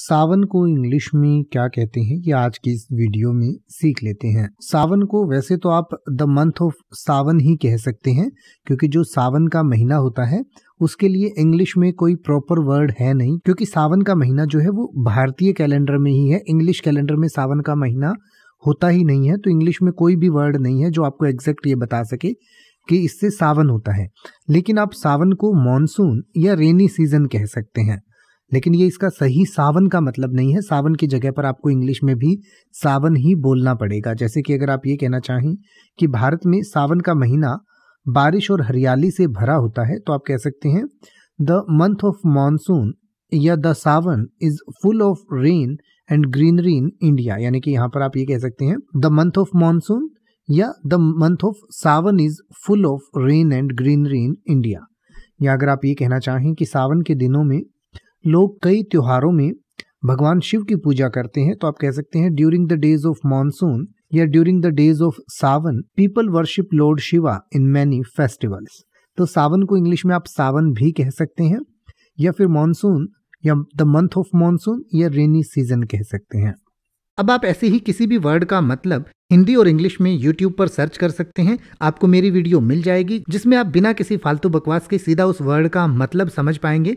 सावन को इंग्लिश में क्या कहते हैं ये आज की इस वीडियो में सीख लेते हैं सावन को वैसे तो आप द मंथ ऑफ सावन ही कह सकते हैं क्योंकि जो सावन का महीना होता है उसके लिए इंग्लिश में कोई प्रॉपर वर्ड है नहीं क्योंकि सावन का महीना जो है वो भारतीय कैलेंडर में ही है इंग्लिश कैलेंडर में सावन का महीना होता ही नहीं है तो इंग्लिश में कोई भी वर्ड नहीं है जो आपको एग्जैक्ट ये बता सके कि इससे सावन होता है लेकिन आप सावन को मानसून या रेनी सीजन कह सकते हैं लेकिन ये इसका सही सावन का मतलब नहीं है सावन की जगह पर आपको इंग्लिश में भी सावन ही बोलना पड़ेगा जैसे कि अगर आप ये कहना चाहें कि भारत में सावन का महीना बारिश और हरियाली से भरा होता है तो आप कह सकते हैं द मंथ ऑफ मानसून या the Sawan is full of rain and greenery in India यानी कि यहाँ पर आप ये कह सकते हैं द मंथ ऑफ मानसून या the month of Sawan is full of rain and greenery in India या अगर आप ये कहना चाहें कि सावन के दिनों में लोग कई त्योहारों में भगवान शिव की पूजा करते हैं तो आप कह सकते हैं during the days of monsoon या during the days of Sawan people worship lord Shiva in many festivals तो सावन को इंग्लिश में आप सावन भी कह सकते हैं या फिर मानसून या द मंथ ऑफ मानसून या रेनी सीजन कह सकते हैं अब आप ऐसे ही किसी भी वर्ड का मतलब हिंदी और इंग्लिश में यूट्यूब पर सर्च कर सकते हैं आपको मेरी वीडियो मिल जाएगी जिसमें आप बिना किसी फालतू बकवास के सीधा उस वर्ड का मतलब समझ पाएंगे